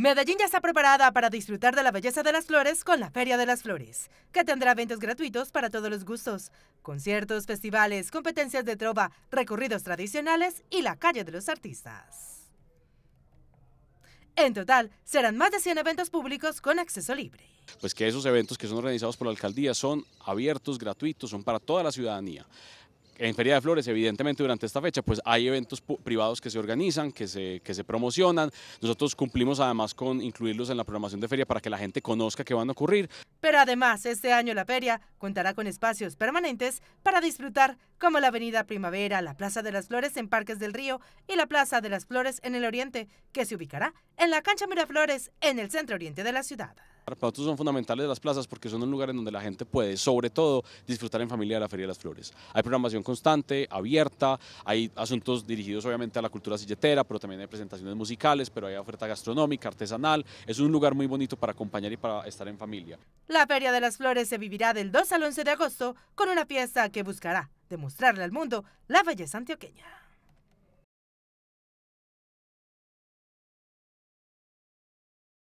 Medellín ya está preparada para disfrutar de la belleza de las flores con la Feria de las Flores, que tendrá eventos gratuitos para todos los gustos, conciertos, festivales, competencias de trova, recorridos tradicionales y la calle de los artistas. En total, serán más de 100 eventos públicos con acceso libre. Pues que esos eventos que son organizados por la alcaldía son abiertos, gratuitos, son para toda la ciudadanía en Feria de Flores, evidentemente durante esta fecha, pues hay eventos privados que se organizan, que se, que se promocionan. Nosotros cumplimos además con incluirlos en la programación de feria para que la gente conozca qué van a ocurrir. Pero además, este año la feria contará con espacios permanentes para disfrutar, como la Avenida Primavera, la Plaza de las Flores en Parques del Río y la Plaza de las Flores en el Oriente, que se ubicará en la cancha Miraflores en el centro oriente de la ciudad. Para nosotros son fundamentales las plazas porque son un lugar en donde la gente puede, sobre todo, disfrutar en familia de la Feria de las Flores. Hay programación constante, abierta, hay asuntos dirigidos obviamente a la cultura silletera, pero también hay presentaciones musicales, pero hay oferta gastronómica, artesanal. Es un lugar muy bonito para acompañar y para estar en familia. La Feria de las Flores se vivirá del 2 al 11 de agosto con una fiesta que buscará demostrarle al mundo la belleza antioqueña.